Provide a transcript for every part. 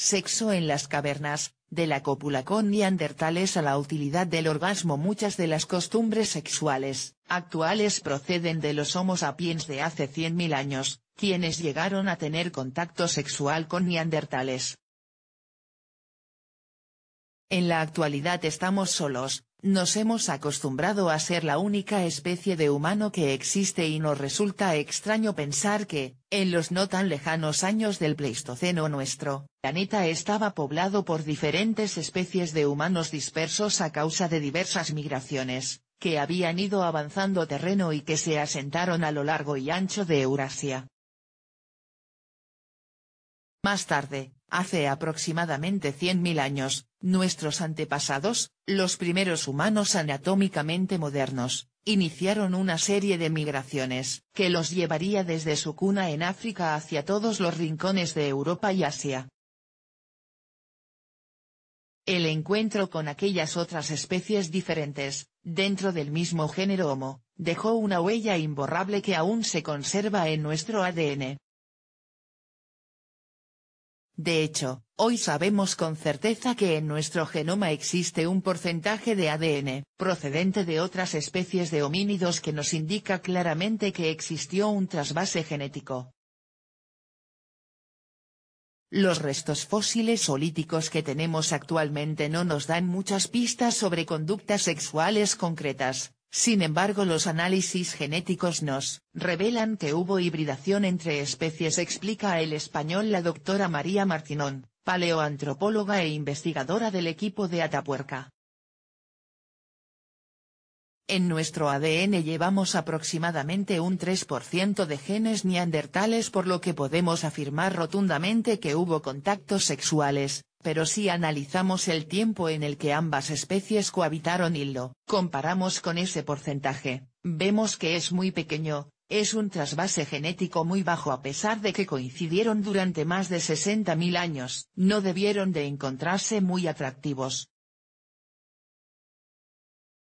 sexo en las cavernas, de la cópula con neandertales a la utilidad del orgasmo Muchas de las costumbres sexuales actuales proceden de los Homo sapiens de hace 100.000 años, quienes llegaron a tener contacto sexual con neandertales. En la actualidad estamos solos, nos hemos acostumbrado a ser la única especie de humano que existe y nos resulta extraño pensar que, en los no tan lejanos años del Pleistoceno nuestro, planeta estaba poblado por diferentes especies de humanos dispersos a causa de diversas migraciones, que habían ido avanzando terreno y que se asentaron a lo largo y ancho de Eurasia. Más tarde, hace aproximadamente 100.000 años, nuestros antepasados, los primeros humanos anatómicamente modernos, iniciaron una serie de migraciones, que los llevaría desde su cuna en África hacia todos los rincones de Europa y Asia el encuentro con aquellas otras especies diferentes, dentro del mismo género Homo, dejó una huella imborrable que aún se conserva en nuestro ADN. De hecho, hoy sabemos con certeza que en nuestro genoma existe un porcentaje de ADN, procedente de otras especies de homínidos que nos indica claramente que existió un trasvase genético. Los restos fósiles olíticos que tenemos actualmente no nos dan muchas pistas sobre conductas sexuales concretas, sin embargo los análisis genéticos nos revelan que hubo hibridación entre especies explica el español la doctora María Martinón, paleoantropóloga e investigadora del equipo de Atapuerca. En nuestro ADN llevamos aproximadamente un 3% de genes neandertales por lo que podemos afirmar rotundamente que hubo contactos sexuales, pero si analizamos el tiempo en el que ambas especies cohabitaron y lo comparamos con ese porcentaje, vemos que es muy pequeño, es un trasvase genético muy bajo a pesar de que coincidieron durante más de 60.000 años. No debieron de encontrarse muy atractivos,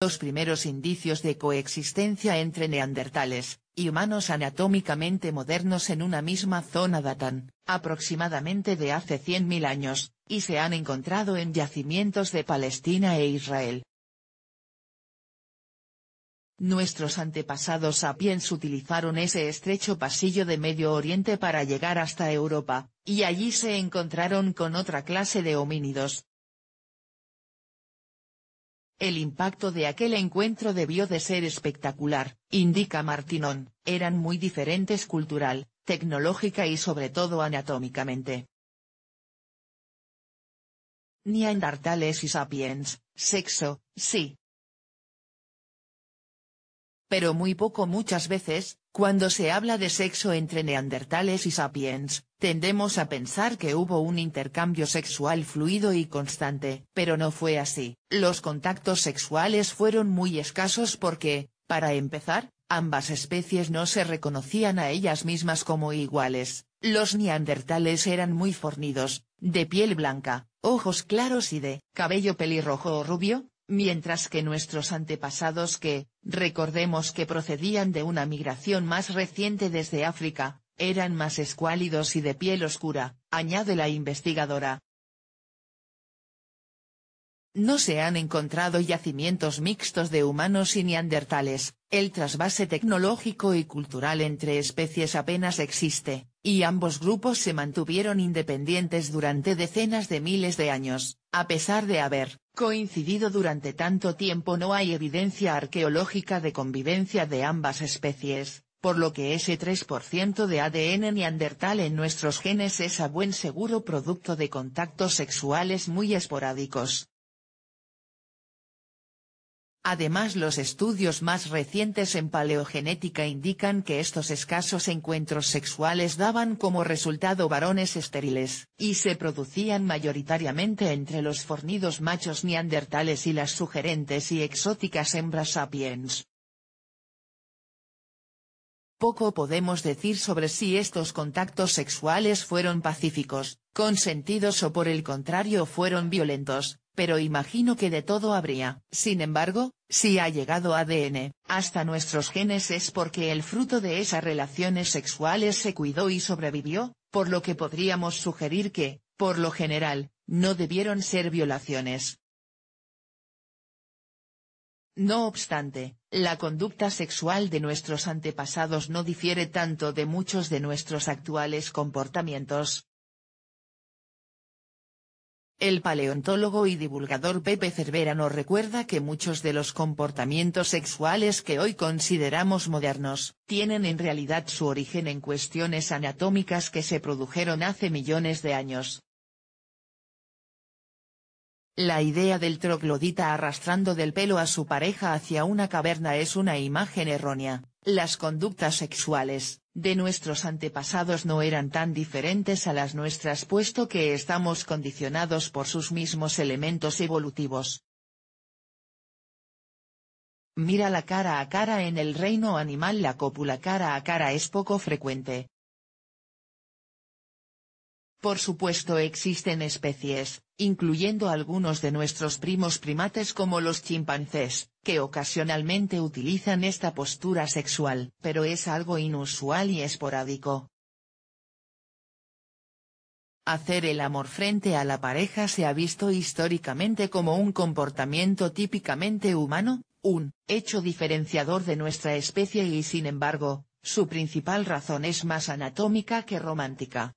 los primeros indicios de coexistencia entre neandertales, y humanos anatómicamente modernos en una misma zona datan, aproximadamente de hace 100.000 años, y se han encontrado en yacimientos de Palestina e Israel. Nuestros antepasados sapiens utilizaron ese estrecho pasillo de Medio Oriente para llegar hasta Europa, y allí se encontraron con otra clase de homínidos, el impacto de aquel encuentro debió de ser espectacular, indica Martinón, eran muy diferentes cultural, tecnológica y sobre todo anatómicamente. Neandertales y sapiens, sexo, sí. Pero muy poco muchas veces, cuando se habla de sexo entre neandertales y sapiens, tendemos a pensar que hubo un intercambio sexual fluido y constante, pero no fue así. Los contactos sexuales fueron muy escasos porque, para empezar, ambas especies no se reconocían a ellas mismas como iguales. Los neandertales eran muy fornidos, de piel blanca, ojos claros y de cabello pelirrojo o rubio, mientras que nuestros antepasados que, recordemos que procedían de una migración más reciente desde África, eran más escuálidos y de piel oscura, añade la investigadora. No se han encontrado yacimientos mixtos de humanos y neandertales, el trasvase tecnológico y cultural entre especies apenas existe y ambos grupos se mantuvieron independientes durante decenas de miles de años, a pesar de haber coincidido durante tanto tiempo no hay evidencia arqueológica de convivencia de ambas especies, por lo que ese 3% de ADN neandertal en nuestros genes es a buen seguro producto de contactos sexuales muy esporádicos, Además los estudios más recientes en paleogenética indican que estos escasos encuentros sexuales daban como resultado varones estériles, y se producían mayoritariamente entre los fornidos machos neandertales y las sugerentes y exóticas hembras sapiens. Poco podemos decir sobre si estos contactos sexuales fueron pacíficos, consentidos o por el contrario fueron violentos, pero imagino que de todo habría. Sin embargo, si ha llegado ADN, hasta nuestros genes es porque el fruto de esas relaciones sexuales se cuidó y sobrevivió, por lo que podríamos sugerir que, por lo general, no debieron ser violaciones. No obstante, la conducta sexual de nuestros antepasados no difiere tanto de muchos de nuestros actuales comportamientos, el paleontólogo y divulgador Pepe Cervera nos recuerda que muchos de los comportamientos sexuales que hoy consideramos modernos, tienen en realidad su origen en cuestiones anatómicas que se produjeron hace millones de años. La idea del troglodita arrastrando del pelo a su pareja hacia una caverna es una imagen errónea, las conductas sexuales, de nuestros antepasados no eran tan diferentes a las nuestras puesto que estamos condicionados por sus mismos elementos evolutivos. Mira la cara a cara en el reino animal la cópula cara a cara es poco frecuente. Por supuesto existen especies, incluyendo algunos de nuestros primos primates como los chimpancés, que ocasionalmente utilizan esta postura sexual, pero es algo inusual y esporádico. Hacer el amor frente a la pareja se ha visto históricamente como un comportamiento típicamente humano, un hecho diferenciador de nuestra especie y sin embargo, su principal razón es más anatómica que romántica.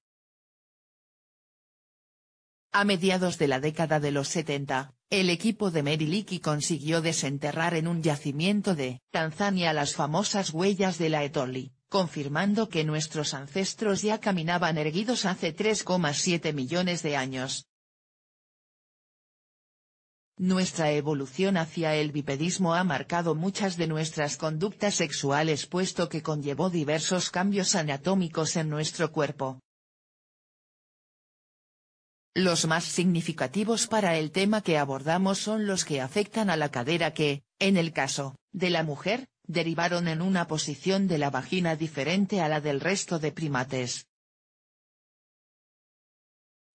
A mediados de la década de los 70, el equipo de Meriliki consiguió desenterrar en un yacimiento de Tanzania las famosas huellas de la Etoli, confirmando que nuestros ancestros ya caminaban erguidos hace 3,7 millones de años. Nuestra evolución hacia el bipedismo ha marcado muchas de nuestras conductas sexuales puesto que conllevó diversos cambios anatómicos en nuestro cuerpo, los más significativos para el tema que abordamos son los que afectan a la cadera que, en el caso, de la mujer, derivaron en una posición de la vagina diferente a la del resto de primates.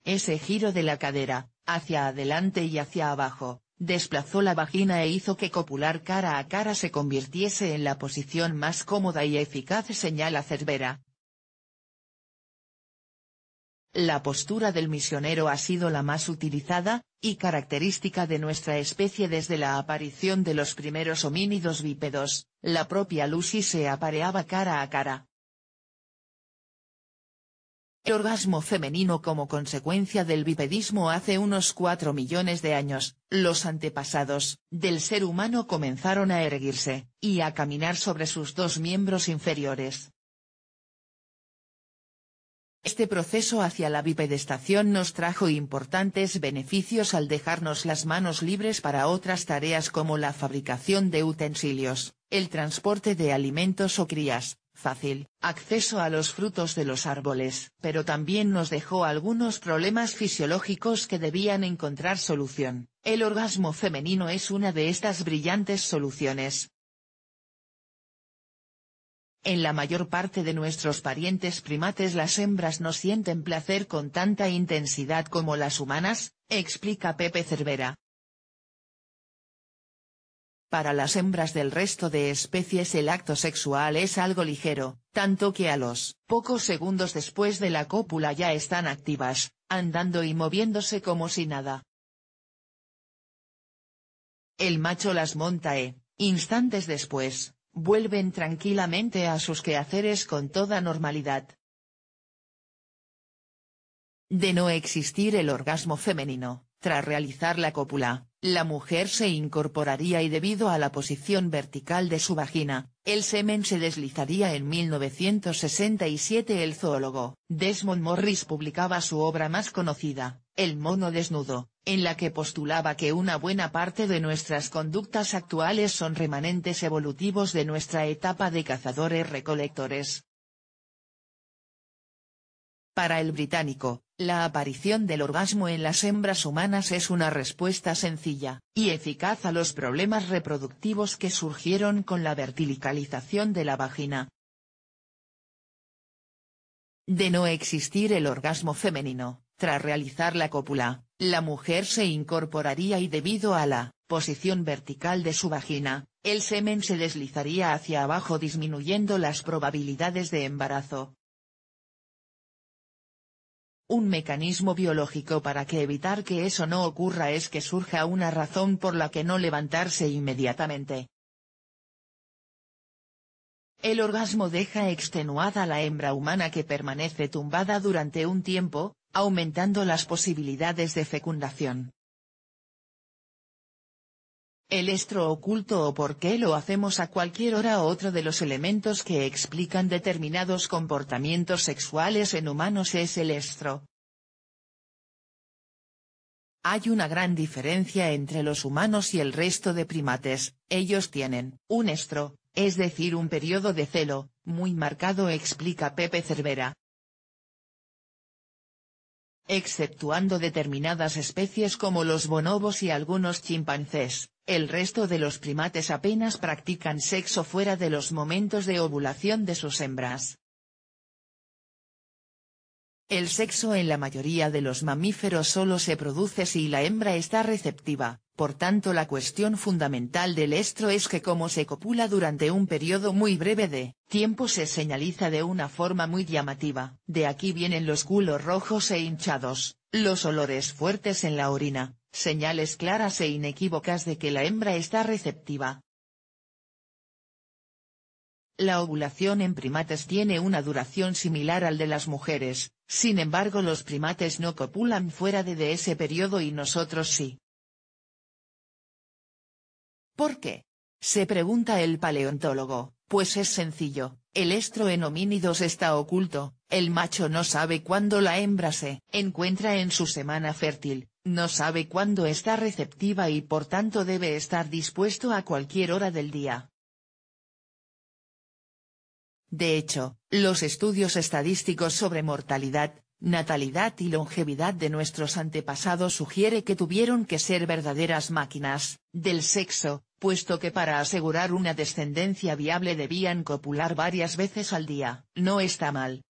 Ese giro de la cadera, hacia adelante y hacia abajo, desplazó la vagina e hizo que copular cara a cara se convirtiese en la posición más cómoda y eficaz señala Cervera, la postura del misionero ha sido la más utilizada, y característica de nuestra especie desde la aparición de los primeros homínidos bípedos, la propia Lucy se apareaba cara a cara. El orgasmo femenino como consecuencia del bipedismo hace unos cuatro millones de años, los antepasados del ser humano comenzaron a erguirse, y a caminar sobre sus dos miembros inferiores. Este proceso hacia la bipedestación nos trajo importantes beneficios al dejarnos las manos libres para otras tareas como la fabricación de utensilios, el transporte de alimentos o crías, fácil, acceso a los frutos de los árboles, pero también nos dejó algunos problemas fisiológicos que debían encontrar solución. El orgasmo femenino es una de estas brillantes soluciones, en la mayor parte de nuestros parientes primates las hembras no sienten placer con tanta intensidad como las humanas, explica Pepe Cervera. Para las hembras del resto de especies el acto sexual es algo ligero, tanto que a los pocos segundos después de la cópula ya están activas, andando y moviéndose como si nada. El macho las monta e, instantes después, vuelven tranquilamente a sus quehaceres con toda normalidad. De no existir el orgasmo femenino, tras realizar la cópula, la mujer se incorporaría y debido a la posición vertical de su vagina, el semen se deslizaría en 1967 el zoólogo. Desmond Morris publicaba su obra más conocida, el mono desnudo, en la que postulaba que una buena parte de nuestras conductas actuales son remanentes evolutivos de nuestra etapa de cazadores-recolectores. Para el británico, la aparición del orgasmo en las hembras humanas es una respuesta sencilla y eficaz a los problemas reproductivos que surgieron con la verticalización de la vagina. De no existir el orgasmo femenino, tras realizar la cópula, la mujer se incorporaría y debido a la posición vertical de su vagina, el semen se deslizaría hacia abajo disminuyendo las probabilidades de embarazo. Un mecanismo biológico para que evitar que eso no ocurra es que surja una razón por la que no levantarse inmediatamente. El orgasmo deja extenuada a la hembra humana que permanece tumbada durante un tiempo, aumentando las posibilidades de fecundación. El estro oculto o por qué lo hacemos a cualquier hora o otro de los elementos que explican determinados comportamientos sexuales en humanos es el estro. Hay una gran diferencia entre los humanos y el resto de primates, ellos tienen, un estro, es decir un periodo de celo, muy marcado explica Pepe Cervera, Exceptuando determinadas especies como los bonobos y algunos chimpancés, el resto de los primates apenas practican sexo fuera de los momentos de ovulación de sus hembras. El sexo en la mayoría de los mamíferos solo se produce si la hembra está receptiva, por tanto la cuestión fundamental del estro es que como se copula durante un periodo muy breve de tiempo se señaliza de una forma muy llamativa. De aquí vienen los culos rojos e hinchados, los olores fuertes en la orina, señales claras e inequívocas de que la hembra está receptiva. La ovulación en primates tiene una duración similar al de las mujeres, sin embargo los primates no copulan fuera de, ese periodo y nosotros sí. ¿Por qué? Se pregunta el paleontólogo, pues es sencillo, el estro en homínidos está oculto, el macho no sabe cuándo la hembra se encuentra en su semana fértil, no sabe cuándo está receptiva y por tanto debe estar dispuesto a cualquier hora del día. De hecho, los estudios estadísticos sobre mortalidad, Natalidad y longevidad de nuestros antepasados sugiere que tuvieron que ser verdaderas máquinas, del sexo, puesto que para asegurar una descendencia viable debían copular varias veces al día. No está mal,